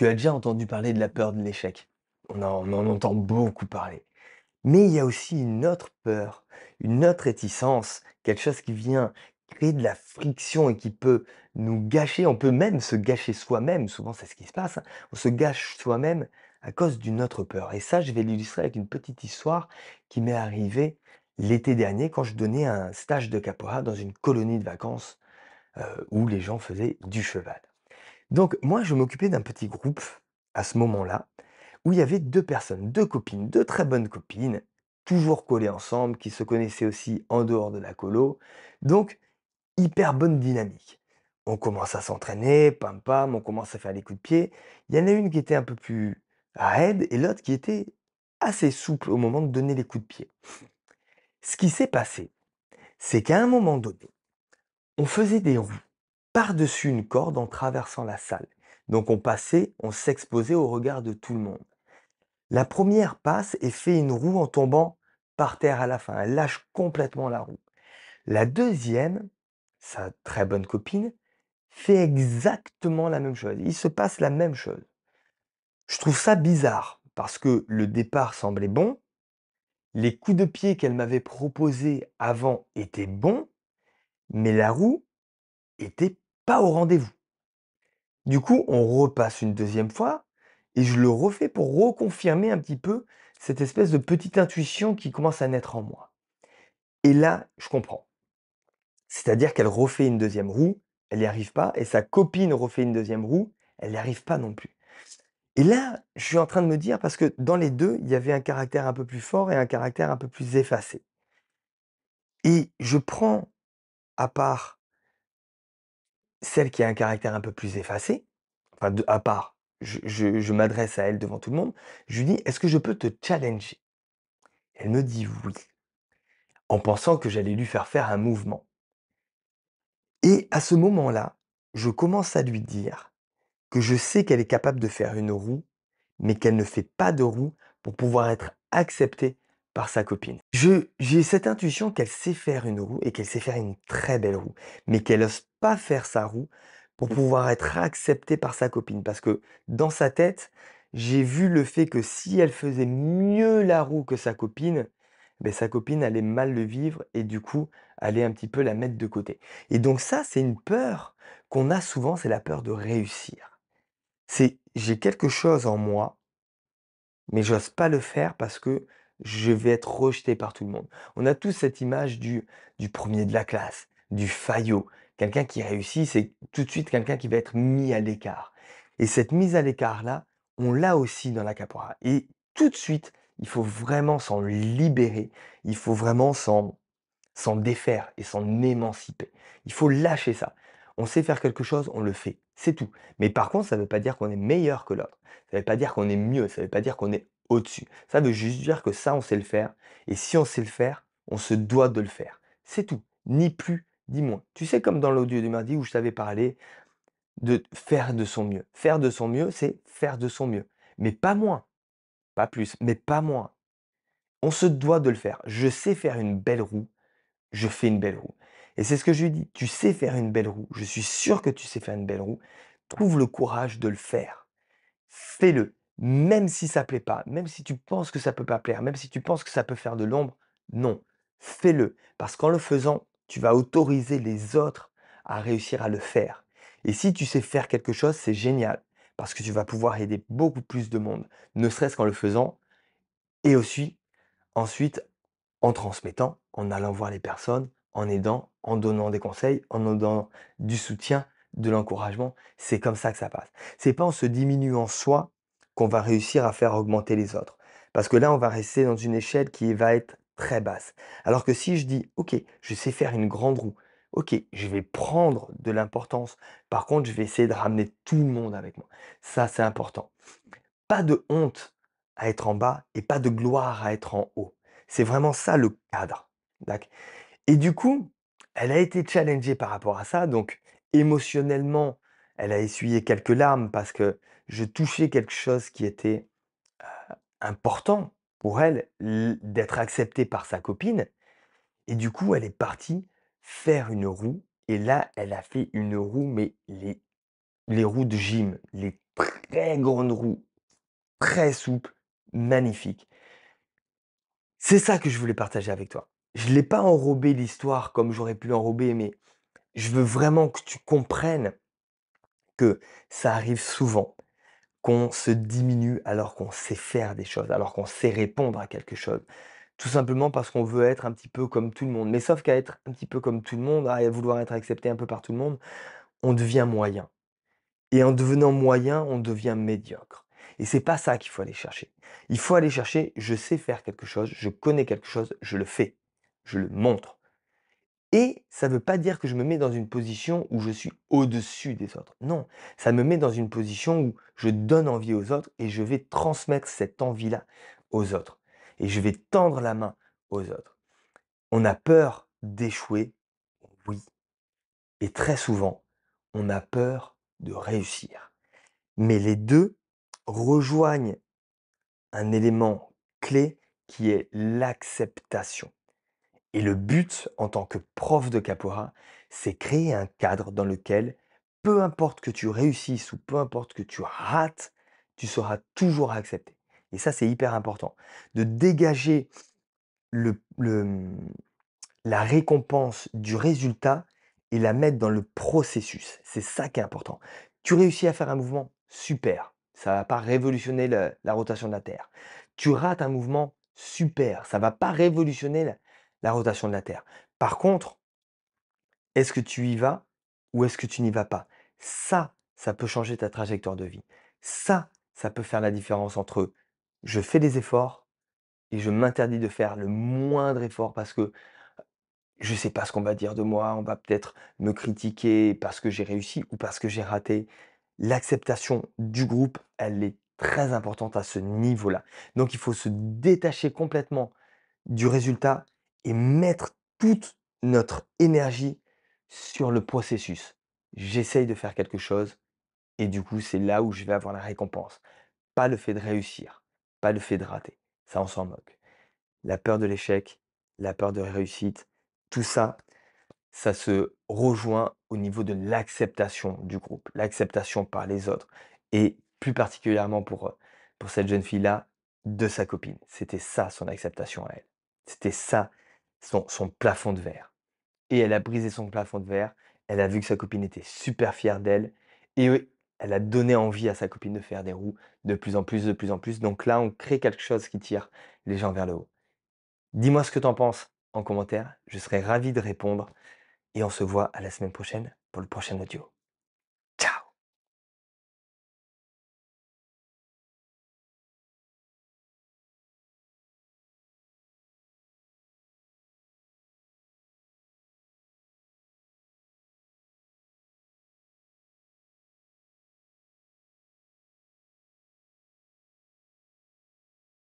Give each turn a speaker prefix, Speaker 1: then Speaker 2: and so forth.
Speaker 1: Tu as déjà entendu parler de la peur de l'échec. On en, entend beaucoup parler. Mais il y a aussi une autre peur, une autre réticence, quelque chose qui vient créer de la friction et qui peut nous gâcher. On peut même se gâcher soi-même. Souvent, c'est ce qui se passe. Hein. On se gâche soi-même à cause d'une autre peur. Et ça, je vais l'illustrer avec une petite histoire qui m'est arrivée l'été dernier quand je donnais un stage de capoeira dans une colonie de vacances euh, où les gens faisaient du cheval. Donc moi, je m'occupais d'un petit groupe à ce moment-là, où il y avait deux personnes, deux copines, deux très bonnes copines, toujours collées ensemble, qui se connaissaient aussi en dehors de la colo. Donc, hyper bonne dynamique. On commence à s'entraîner, pam pam, on commence à faire les coups de pied. Il y en a une qui était un peu plus raide et l'autre qui était assez souple au moment de donner les coups de pied. Ce qui s'est passé, c'est qu'à un moment donné, on faisait des roues par-dessus une corde en traversant la salle. Donc on passait, on s'exposait au regard de tout le monde. La première passe et fait une roue en tombant par terre à la fin. Elle lâche complètement la roue. La deuxième, sa très bonne copine, fait exactement la même chose. Il se passe la même chose. Je trouve ça bizarre parce que le départ semblait bon, les coups de pied qu'elle m'avait proposé avant étaient bons, mais la roue était au rendez-vous. Du coup, on repasse une deuxième fois et je le refais pour reconfirmer un petit peu cette espèce de petite intuition qui commence à naître en moi. Et là, je comprends. C'est-à-dire qu'elle refait une deuxième roue, elle n'y arrive pas, et sa copine refait une deuxième roue, elle n'y arrive pas non plus. Et là, je suis en train de me dire, parce que dans les deux, il y avait un caractère un peu plus fort et un caractère un peu plus effacé. Et je prends à part celle qui a un caractère un peu plus effacé, enfin à part, je, je m'adresse à elle devant tout le monde, je lui dis, est-ce que je peux te challenger Elle me dit oui, en pensant que j'allais lui faire faire un mouvement. Et à ce moment-là, je commence à lui dire que je sais qu'elle est capable de faire une roue, mais qu'elle ne fait pas de roue pour pouvoir être acceptée par sa copine. j'ai cette intuition qu'elle sait faire une roue et qu'elle sait faire une très belle roue, mais qu'elle n'ose pas faire sa roue pour mmh. pouvoir être acceptée par sa copine. Parce que dans sa tête, j'ai vu le fait que si elle faisait mieux la roue que sa copine, ben, sa copine allait mal le vivre et du coup allait un petit peu la mettre de côté. Et donc ça, c'est une peur qu'on a souvent, c'est la peur de réussir. C'est j'ai quelque chose en moi, mais j'ose pas le faire parce que je vais être rejeté par tout le monde. On a tous cette image du, premier de la classe, du faillot. Quelqu'un qui réussit, c'est tout de suite quelqu'un qui va être mis à l'écart. Et cette mise à l'écart-là, on l'a aussi dans la capora. Et tout de suite, il faut vraiment s'en libérer, il faut vraiment s'en défaire et s'en émanciper. Il faut lâcher ça. On sait faire quelque chose, on le fait, c'est tout. Mais par contre, ça ne veut pas dire qu'on est meilleur que l'autre, ça ne veut pas dire qu'on est mieux, ça ne veut pas dire qu'on est au-dessus. Ça veut juste dire que ça, on sait le faire. Et si on sait le faire, on se doit de le faire. C'est tout. Ni plus, ni moins. Tu sais, comme dans l'audio du mardi où je t'avais parlé de faire de son mieux. Faire de son mieux, c'est faire de son mieux. Mais pas moins. Pas plus, mais pas moins. On se doit de le faire. Je sais faire une belle roue. Je fais une belle roue. Et c'est ce que je lui dis. Tu sais faire une belle roue. Je suis sûr que tu sais faire une belle roue. Trouve le courage de le faire. Fais-le même si ça plaît pas, même si tu penses que ça ne peut pas plaire, même si tu penses que ça peut faire de l'ombre, non, fais-le. Parce qu'en le faisant, tu vas autoriser les autres à réussir à le faire. Et si tu sais faire quelque chose, c'est génial, parce que tu vas pouvoir aider beaucoup plus de monde, ne serait-ce qu'en le faisant, et aussi ensuite en transmettant, en allant voir les personnes, en aidant, en donnant des conseils, en donnant du soutien, de l'encouragement. C'est comme ça que ça passe. C'est pas en se diminuant soi qu'on va réussir à faire augmenter les autres. Parce que là, on va rester dans une échelle qui va être très basse. Alors que si je dis, OK, je sais faire une grande roue, OK, je vais prendre de l'importance. Par contre, je vais essayer de ramener tout le monde avec moi. Ça, c'est important. Pas de honte à être en bas et pas de gloire à être en haut. C'est vraiment ça le cadre. Et du coup, elle a été challengée par rapport à ça. Donc, émotionnellement, elle a essuyé quelques larmes parce que je touchais quelque chose qui était important pour elle d'être acceptée par sa copine. Et du coup, elle est partie faire une roue. Et là, elle a fait une roue, mais les, les roues de gym, les très grandes roues, très souples, magnifiques. C'est ça que je voulais partager avec toi. Je ne l'ai pas enrobé l'histoire comme j'aurais pu l'enrober, mais je veux vraiment que tu comprennes que ça arrive souvent qu'on se diminue alors qu'on sait faire des choses, alors qu'on sait répondre à quelque chose. Tout simplement parce qu'on veut être un petit peu comme tout le monde. Mais sauf qu'à être un petit peu comme tout le monde, à vouloir être accepté un peu par tout le monde, on devient moyen. Et en devenant moyen, on devient médiocre. Et c'est pas ça qu'il faut aller chercher. Il faut aller chercher, je sais faire quelque chose, je connais quelque chose, je le fais, je le montre. Et ça ne veut pas dire que je me mets dans une position où je suis au-dessus des autres. Non, ça me met dans une position où je donne envie aux autres et je vais transmettre cette envie-là aux autres. Et je vais tendre la main aux autres. On a peur d'échouer, oui. Et très souvent, on a peur de réussir. Mais les deux rejoignent un élément clé qui est l'acceptation. Et le but en tant que prof de capora, c'est créer un cadre dans lequel, peu importe que tu réussisses ou peu importe que tu rates, tu seras toujours accepté. Et ça, c'est hyper important. De dégager la récompense du résultat et la mettre dans le processus. C'est ça qui est important. Tu réussis à faire un mouvement, super. Ça ne va pas révolutionner la, la rotation de la Terre. Tu rates un mouvement, super. Ça ne va pas révolutionner la, la rotation de la Terre. Par contre, est-ce que tu y vas ou est-ce que tu n'y vas pas Ça, ça peut changer ta trajectoire de vie. Ça, ça peut faire la différence entre je fais des efforts et je m'interdis de faire le moindre effort parce que je ne sais pas ce qu'on va dire de moi, on va peut-être me critiquer parce que j'ai réussi ou parce que j'ai raté. L'acceptation du groupe, elle est très importante à ce niveau-là. Donc il faut se détacher complètement du résultat et mettre toute notre énergie sur le processus. J'essaye de faire quelque chose et du coup, c'est là où je vais avoir la récompense. Pas le fait de réussir, pas le fait de rater. Ça, on s'en moque. La peur de l'échec, la peur de réussite, tout ça, ça se rejoint au niveau de l'acceptation du groupe, l'acceptation par les autres et plus particulièrement pour, euh, pour cette jeune fille-là, de sa copine. C'était ça son acceptation à elle. C'était ça son, plafond de verre. Et elle a brisé son plafond de verre. Elle a vu que sa copine était super fière d'elle. Et elle a donné envie à sa copine de faire des roues de plus en plus, de plus en plus. Donc là, on crée quelque chose qui tire les gens vers le haut. Dis-moi ce que en penses en commentaire. Je serai ravi de répondre. Et on se voit à la semaine prochaine pour le prochain audio.